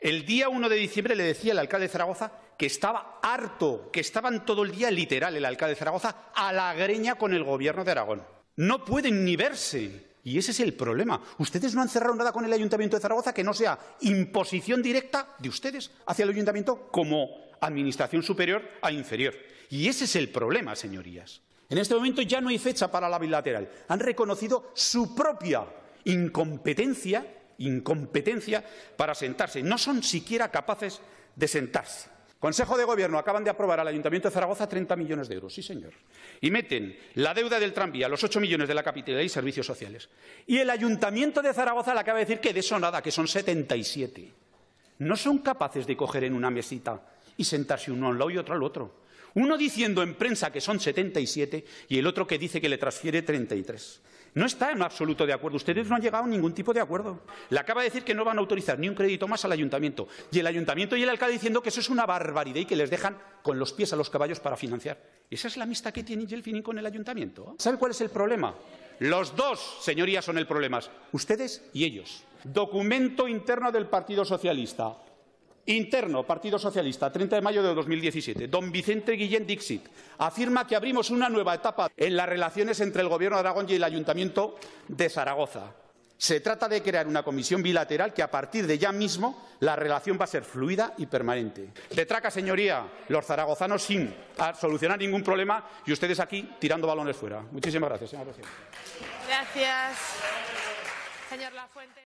El día 1 de diciembre le decía el alcalde de Zaragoza que estaba harto, que estaban todo el día, literal, el alcalde de Zaragoza, a la greña con el gobierno de Aragón. No pueden ni verse. Y ese es el problema. Ustedes no han cerrado nada con el Ayuntamiento de Zaragoza que no sea imposición directa de ustedes hacia el Ayuntamiento como administración superior a inferior. Y ese es el problema, señorías. En este momento ya no hay fecha para la bilateral. Han reconocido su propia incompetencia incompetencia para sentarse. No son siquiera capaces de sentarse. Consejo de Gobierno, acaban de aprobar al Ayuntamiento de Zaragoza 30 millones de euros, sí señor. Y meten la deuda del tranvía, los 8 millones de la capital y servicios sociales. Y el Ayuntamiento de Zaragoza le acaba de decir que de eso nada, que son 77. No son capaces de coger en una mesita y sentarse uno al lado y otro al otro. Uno diciendo en prensa que son 77 y el otro que dice que le transfiere 33. No está en absoluto de acuerdo. Ustedes no han llegado a ningún tipo de acuerdo. Le acaba de decir que no van a autorizar ni un crédito más al ayuntamiento. Y el ayuntamiento y el alcalde diciendo que eso es una barbaridad y que les dejan con los pies a los caballos para financiar. Esa es la amistad que tiene Yelfinin con el ayuntamiento. ¿Sabe cuál es el problema? Los dos, señorías, son el problema. Ustedes y ellos. Documento interno del Partido Socialista. Interno, Partido Socialista, 30 de mayo de 2017. Don Vicente Guillén Dixit afirma que abrimos una nueva etapa en las relaciones entre el Gobierno de Aragón y el Ayuntamiento de Zaragoza. Se trata de crear una comisión bilateral que a partir de ya mismo la relación va a ser fluida y permanente. De traca, señoría, los zaragozanos sin solucionar ningún problema y ustedes aquí tirando balones fuera. Muchísimas gracias, señora presidenta. Gracias, señor Lafuente.